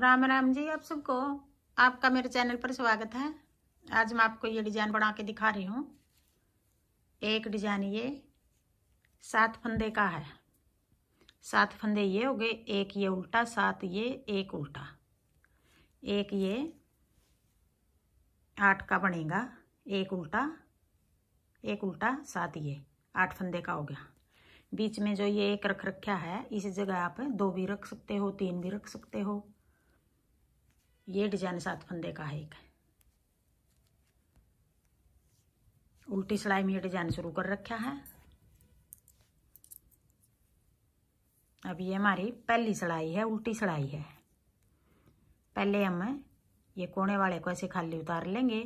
राम राम जी आप सबको आपका मेरे चैनल पर स्वागत है आज मैं आपको ये डिजाइन बना के दिखा रही हूँ एक डिजाइन ये सात फंदे का है सात फंदे ये हो गए एक ये उल्टा सात ये एक उल्टा एक ये आठ का बनेगा एक उल्टा एक उल्टा सात ये आठ फंदे का हो गया बीच में जो ये एक रख रखा है इस जगह आप दो भी रख सकते हो तीन भी रख सकते हो ये डिजाइन सात फंदे का है एक उल्टी सिलाई में ये डिजाइन शुरू कर रखा है अब ये हमारी पहली सिलाई है उल्टी सिलाई है पहले हम ये कोने वाले को ऐसे खाली उतार लेंगे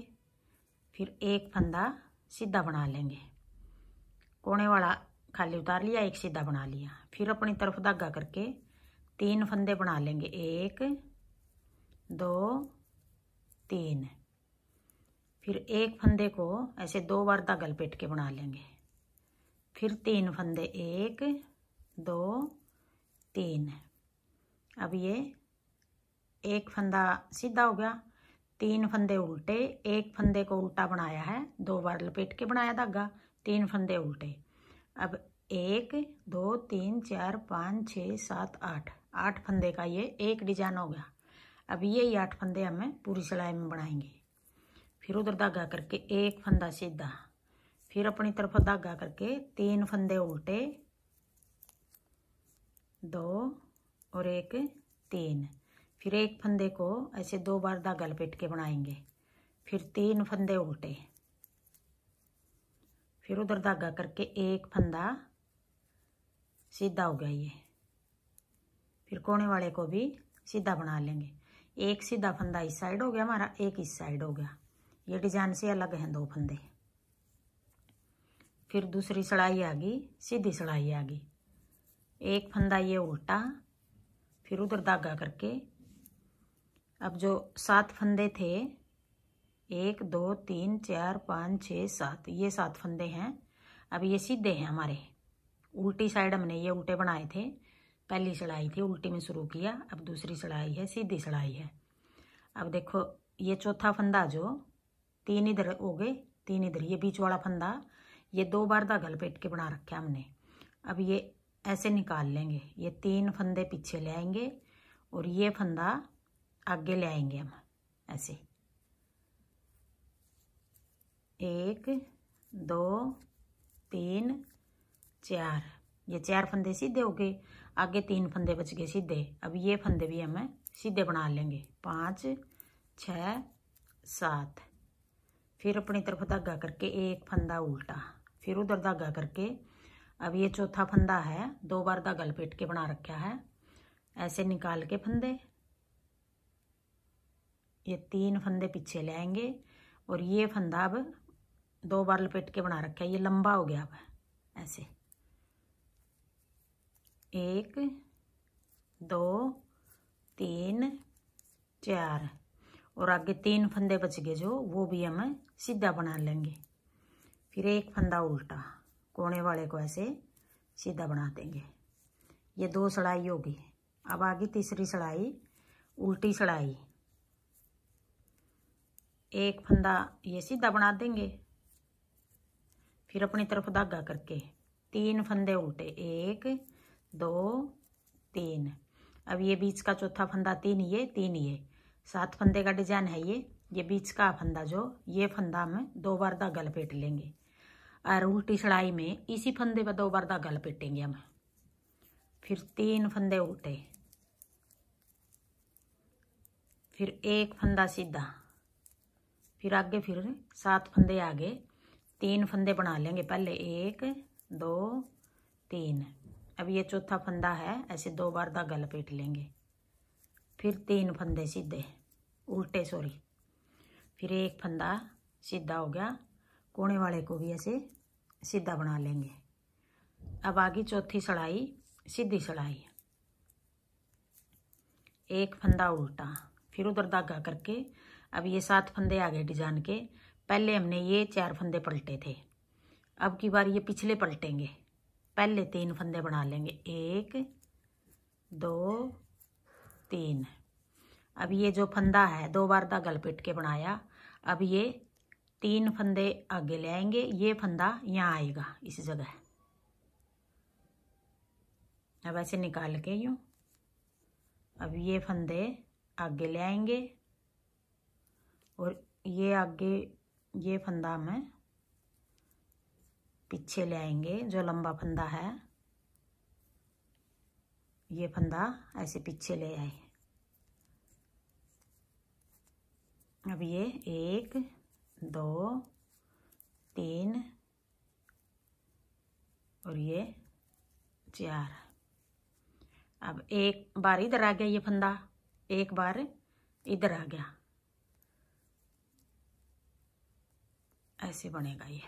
फिर एक फंदा सीधा बना लेंगे कोने वाला खाली उतार लिया एक सीधा बना लिया फिर अपनी तरफ धागा करके तीन फंदे बना लेंगे एक दो तीन फिर एक फंदे को ऐसे दो बार धागा लपेट के बना लेंगे फिर तीन फंदे एक दो तीन अब ये एक फंदा सीधा हो गया तीन फंदे उल्टे एक फंदे को उल्टा बनाया है दो बार लपेट के बनाया धागा तीन फंदे उल्टे अब एक दो तीन चार पाँच छः सात आठ आठ फंदे का ये एक डिजाइन हो गया अब यही आठ फंदे हमें पूरी सिलाई में बढ़ाएंगे फिर उधर धागा करके एक फंदा सीधा फिर अपनी तरफ धागा करके तीन फंदे उल्टे दो और एक तीन फिर एक फंदे को ऐसे दो बार धागा लपेट के बनाएंगे फिर तीन फंदे उल्टे फिर उधर धागा करके एक फंदा सीधा हो गया ये फिर कोने वाले को भी सीधा बना लेंगे एक सीधा फंदा इस साइड हो गया हमारा एक इस साइड हो गया ये डिजाइन से अलग हैं दो फंदे फिर दूसरी सड़ाई आ गई सीधी सड़ाई आ गई एक फंदा ये उल्टा फिर उधर धागा करके अब जो सात फंदे थे एक दो तीन चार पाँच छः सात ये सात फंदे हैं अब ये सीधे हैं हमारे उल्टी साइड हमने ये उल्टे बनाए थे पहली सिलाई थी उल्टी में शुरू किया अब दूसरी सिलाई है सीधी सिलाई है अब देखो ये चौथा फंदा जो तीन इधर हो गए तीन इधर ये बीच वाला फंदा ये दो बार धागा लपेट के बना रखा हमने अब ये ऐसे निकाल लेंगे ये तीन फंदे पीछे ले आएंगे और ये फंदा आगे ले आएंगे हम ऐसे एक दो तीन चार ये चार फंदे सीधे हो गए आगे तीन फंदे बच गए सीधे अब ये फंदे भी हमें सीधे बना लेंगे पाँच छ सात फिर अपनी तरफ धागा करके एक फंदा उल्टा फिर उधर धागा करके अब ये चौथा फंदा है दो बार धागा लपेट के बना रखा है ऐसे निकाल के फंदे ये तीन फंदे पीछे ले आएंगे और ये फंदा अब दो बार लपेट के बना रखा है ये लंबा हो गया अब ऐसे एक दो तीन चार और आगे तीन फंदे बच गए जो वो भी हम सीधा बना लेंगे फिर एक फंदा उल्टा कोने वाले को ऐसे सीधा बना देंगे ये दो सड़ाई होगी अब आगे तीसरी सड़ाई उल्टी सड़ाई एक फंदा ये सीधा बना देंगे फिर अपनी तरफ धागा करके तीन फंदे उल्टे एक दो तीन अब ये बीच का चौथा फंदा तीन ये तीन ये सात फंदे का डिजाइन है ये ये बीच का फंदा जो ये फंदा हम दो बार गल पेट लेंगे और उल्टी सड़ाई में इसी फंदे पर दो बार गल पेटेंगे हम फिर तीन फंदे उल्टे फिर एक फंदा सीधा फिर आगे फिर सात फंदे आगे तीन फंदे बना लेंगे पहले एक दो तीन अब ये चौथा फंदा है ऐसे दो बार धागा लपेट लेंगे फिर तीन फंदे सीधे उल्टे सॉरी फिर एक फंदा सीधा हो गया कोने वाले को भी ऐसे सीधा बना लेंगे अब आगे चौथी सड़ाई सीधी सड़ाई एक फंदा उल्टा फिर उधर धागा करके अब ये सात फंदे आ गए डिजाइन के पहले हमने ये चार फंदे पलटे थे अब की बार ये पिछले पलटेंगे पहले तीन फंदे बना लेंगे एक दो तीन अब ये जो फंदा है दो बार धागा लपेट के बनाया अब ये तीन फंदे आगे ले आएंगे ये फंदा यहाँ आएगा इस जगह अब ऐसे निकाल के यूँ अब ये फंदे आगे ले आएंगे और ये आगे ये फंदा मैं पीछे ले आएंगे जो लंबा फंदा है ये फंदा ऐसे पीछे ले आए अब ये एक दो तीन और ये चार अब एक बार इधर आ गया ये फंदा एक बार इधर आ गया ऐसे बनेगा ये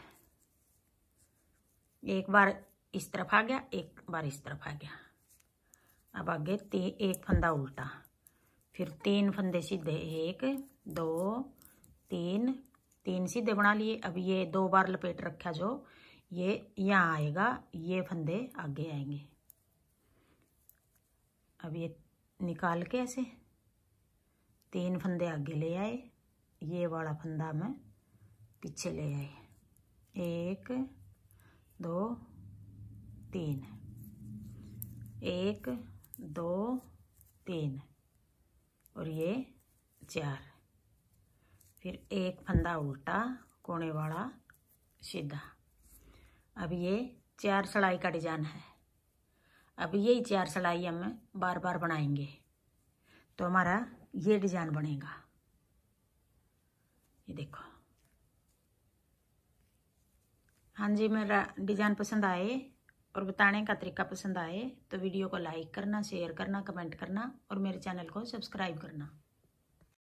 एक बार इस तरफ आ गया एक बार इस तरफ आ गया अब आगे तीन एक फंदा उल्टा फिर तीन फंदे सीधे एक दो तीन तीन सीधे बना लिए अब ये दो बार लपेट रखा जो ये यहाँ आएगा ये फंदे आगे आएंगे अब ये निकाल के ऐसे तीन फंदे आगे ले आए ये वाला फंदा मैं पीछे ले आए एक कोने वाला सीधा अब ये चार सिलाई का डिजाइन है अब यही चार सिलाई हम बार बार बनाएंगे तो हमारा ये डिजाइन बनेगा ये देखो हाँ जी मेरा डिजाइन पसंद आए और बताने का तरीका पसंद आए तो वीडियो को लाइक करना शेयर करना कमेंट करना और मेरे चैनल को सब्सक्राइब करना